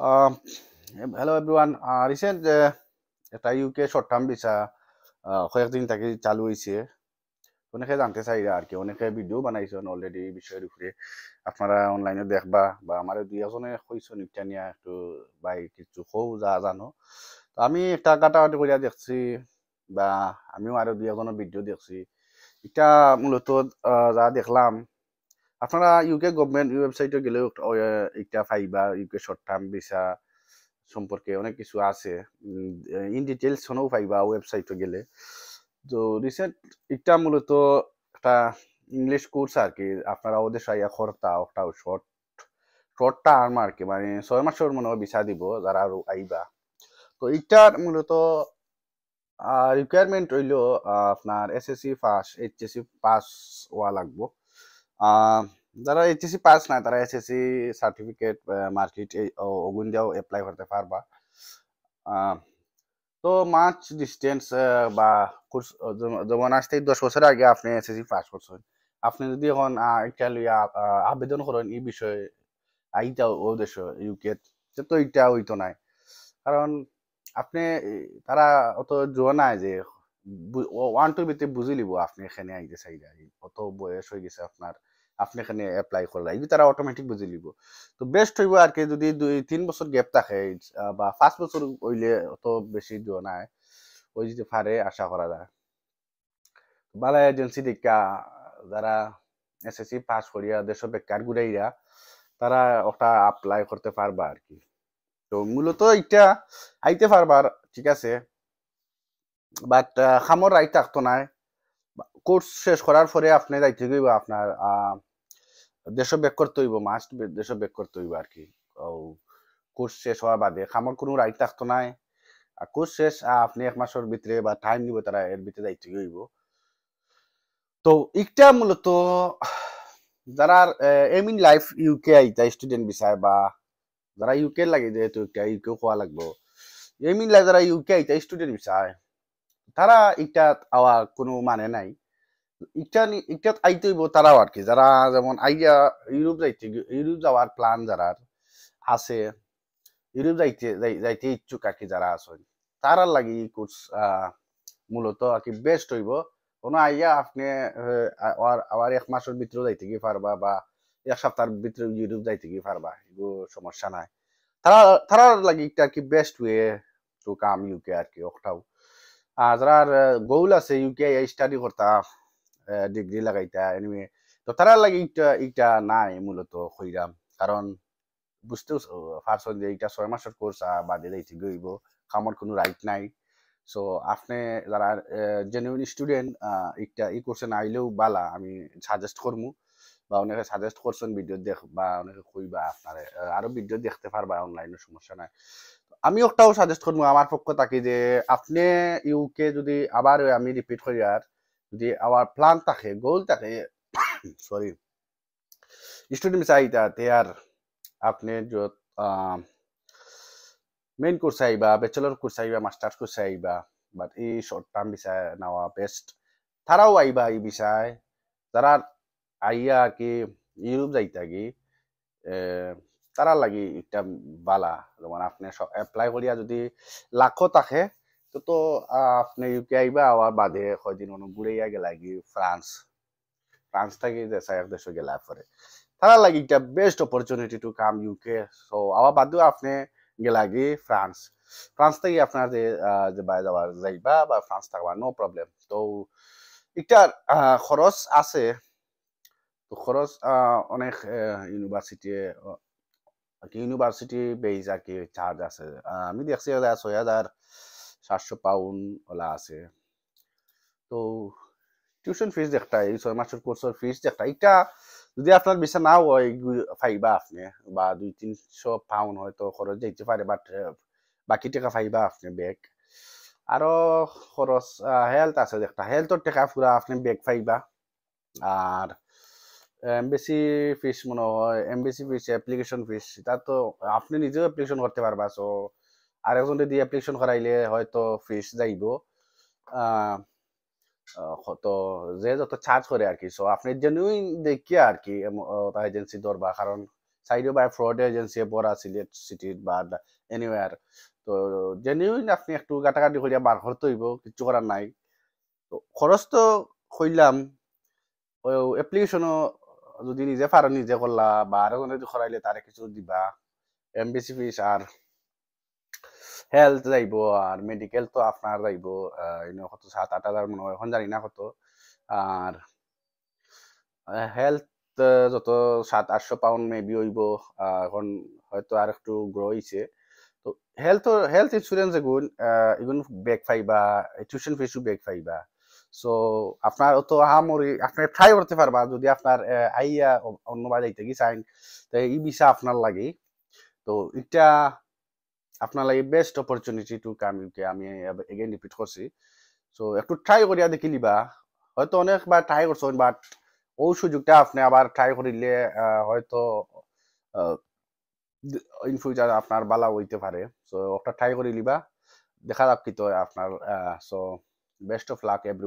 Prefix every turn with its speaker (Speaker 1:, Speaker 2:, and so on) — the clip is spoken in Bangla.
Speaker 1: হ্যালো এভৰিওয়ান ৰিসেন্ট যে কে শ্বৰ্ট শৰ্ট টাৰ্ম ভিসা কয়েকদিন তাকে চালু হৈছে অনেকে জানতে চাই আৰু কি অনেকে ভিডিঅ' বানাইছেন অলৰেডি বিষয় উপৰে আপোনাৰ অনলাইনত দেখবা বা আমাৰ দুই এজনে কইছেন ইটা নিয়ে বাই কিছু কৌ যা জানো তো আমি একটা কাটাকাটি কৰি দেখছি বা আমিও আৰু দুই এজনৰ ভিডিঅ' দেখছি এটা মূলত যা দেখলাম আপনারা ইউকে গভর্নমেন্ট ওয়েবসাইটে গেলেও একটা ফাইবা ইউকে শর্ট টার্ম ভিসা সম্পর্কে অনেক কিছু আছে ইন ডিটেলস শোনাও পাইবা ওয়েবসাইটে গেলে তো রিসেন্ট একটা মূলত একটা ইংলিশ কোর্স আর কি আপনারা ওদের সাইয়া খরতা একটা শর্ট শর্ট টার্ম আর কি মানে ছয় মাসের মনে হয় ভিসা দিব যারা আরো আইবা তো এইটার মূলত রিকোয়ারমেন্ট হইল আপনার এসএসসি পাস এইচএসসি পাস হওয়া লাগবো যারা এইচএসি পাস নাই তারা এসএসসি সার্টিফিকেট মার্কিট এই ওগুন দিয়েও অ্যাপ্লাই করতে পারবা তো মাছ ডিস্টেন্স বা কোর্স যেমন আজ থেকে দশ বছর আগে আপনি এসএসসি পাস করছেন আপনি যদি এখন একটা আবেদন করেন এই বিষয়ে আইটা ও দেশ ইউকে তো ওই তো নাই কারণ আপনি তারা অত জোয়া নাই যে ওয়ান টু বিতে বুঝে নিব আপনি এখানে আইতে চাই অত বয়স হয়ে গেছে আপনার আপনি এখানে এপ্লাই করে এই তারা অটোমেটিক বুঝে নিব তো বেস্ট হইব আর কি যদি দুই তিন বছর গ্যাপ থাকে বা পাঁচ বছর হইলে অত বেশি দিও নাই ওই যদি ফারে আশা করা যায় বালা এজেন্সি দেখা যারা এসএসসি পাস করিয়া দেশ বেকার ঘুরাইরা তারা ওটা অ্যাপ্লাই করতে পারবা আর কি তো মূলত এটা আইতে পারবার ঠিক আছে বাট খামর আই থাকতো নাই কোর্স শেষ করার পরে আপনি দায়িত্ব হইব আপনার দেশ বেক করতে হইব মাস্ট দেশ ব্যাক করতে হইব আর কি কোর্স শেষ হওয়ার বাদে খামার কোনো রাইট থাকতো নাই কোর্স শেষ আপনি এক মাসের ভিতরে বা টাইম নিব তারা এর ভিতরে দায়িত্ব হইব তো একটা মূলত যারা এম ইন লাইফ ইউকে আইতা স্টুডেন্ট বিচার বা যারা ইউকে লাগে যেহেতু একটা ইউকে খোয়া লাগবো এম ইন লাইফ যারা ইউকে আইতা স্টুডেন্ট বিচার তারা এটা আওয়া কোনো মানে নাই ইটা ইটা তারাও আর কি যারা যেমন আইয়া ইউরোপ যাইতে ইউরোপ যাওয়ার প্ল্যান যারা আছে ইউরোপ যাইতে যাইতে ইচ্ছুক আর কি যারা আছে তারার লাগে কোর্স মূলত আর কি বেস্ট হইব কোনো আইয়া আপনি আবার এক মাসের ভিতরে যাইতে গিয়ে পারবা বা এক সপ্তাহের ভিতরে ইউরোপ যাইতে গিয়ে পারবা এগুলো সমস্যা নাই তারা তারার লাগে একটা আর কি best way to come UK আর কি অকটাও আর যারা গোল আছে ইউকে স্টাডি করতা ডিগ্রি লাগাইতা এনিমে তো তারা লাগে ইটা ইটা নাই মূলত হইরাম কারণ বুঝতে পারছেন যে এইটা ছয় মাসের কোর্স বাদে দিতে গইব খামর কোনো রাইট নাই সো আপনি যারা জেনুইন স্টুডেন্ট ইটা ই কোর্সে না আইলেও বালা আমি সাজেস্ট করমু বা অনেকে সাজেস্ট করছেন ভিডিও দেখ বা অনেকে কইবা আপনার আরো ভিডিও দেখতে পারবা অনলাইনে সমস্যা নাই আমি একটাও সাজেস্ট করবো আমার পক্ষ থাকি যে আপনি ইউকে যদি আবার আমি রিপিট করি আর যদি আওয়ার প্ল্যান থাকে গোল থাকে সরি স্টুডেন্ট চাহিদা তে আর আপনি মেইন কোর্স আইবা ব্যাচেলর কোর্স আইবা মাস্টার্স কোর্স আইবা বাট এই শর্ট টার্ম বিষয় নেওয়া বেস্ট তারাও আইবা এই বিষয় যারা আইয়া আর কি ইউরোপ যাইতা কি তারা লাগি একটা বালা যেমন আপনি অ্যাপ্লাই করিয়া যদি লাখও থাকে তো তো আপনি ইউকে আইবা আবার বাদে কয়দিন অনেক ঘুরেইয়া গেলা কি ফ্রান্স ফ্রান্স থেকে যে সাইফ দেশ গেলা পরে তারা লাগি একটা best opportunity to come UK so আবার বাদেও আপনি গেলা কি ফ্রান্স ফ্রান্স থেকে আপনার যে যে বাইরে যাইবা বা ফ্রান্স থাকবা নো প্রবলেম তো একটা খরচ আছে তো খরচ অনেক ইউনিভার্সিটি ইউনিভার্সিটি বেজ আর কি চার্জ আছে আমি দেখছি ছয় হাজার সাতশো পাউন্ড ওলা আছে তো টিউশন ফিজ একটা এই ছয় মাসের কোর্সের ফিজ একটা এটা যদি আপনার বিছা না হয় ফাইবা আপনি বা দুই তিনশো পাউন্ড হয়তো খরচ যাইতে পারে বাট বাকি টাকা ফাইবা আপনি ব্যাগ আরো খরচ হেলথ আছে একটা হেলথর টাকা পুরা আপনি ব্যাগ ফাইবা আর এমবিসি ফিস মনে হয় এমবিসি ফিস অ্যাপ্লিকেশন ফিস তা তো আপনি নিজেও অ্যাপ্লিকেশন করতে পারবা সো আর একজন যদি অ্যাপ্লিকেশন করাইলে হয়তো ফিস যাইব তো যে যত চার্জ করে আর কি সো আপনি জেনুইন দেখিয়া আর কি এজেন্সি ধরবা কারণ সাইডে বা ফ্রড এজেন্সি বড় সিলেট সিটির বা এনিওয়ার তো জেনুইন আপনি একটু গাটাগাটি করিয়া বার করতে হইব কিছু করার নাই তো খরচ তো কইলাম অ্যাপ্লিকেশনও যদি নিজে পারো নিজে করলা বা আরো যদি করাইলে তারে কিছু দিবা এমবিসি ফিস আর হেলথ যাইব আর মেডিকেল তো আপনার যাইব কত সাত আট হাজার মনে হয় এখন জানি না কত আর হেলথ যত সাত আটশো পাউন্ড মেবি হইব এখন হয়তো আর একটু গ্রো হয়েছে তো হেলথ হেলথ ইন্স্যুরেন্স এগুন এগুন ব্যাক ফাইবা টিউশন ফিসও ব্যাক ফাইবা সো আপনার অত আহামরি আপনি ট্রাই করতে পারবা যদি আপনার আইয়া অন্য বাজাইতে কি চাইন তো এই বিষয় আপনার লাগে তো এটা আপনার লাগে best opportunity to come UK আমি এগেইন রিপিট করছি সো একটু ট্রাই করিয়া দেখি লিবা হয়তো অনেকবার ট্রাই করছো বাট ওই সুযোগটা আপনি আবার ট্রাই করিলে হয়তো ইন ফিউচার আপনার বালা হইতে পারে সো ওটা ট্রাই করি লিবা দেখা যাক কি তো আপনার so best of luck every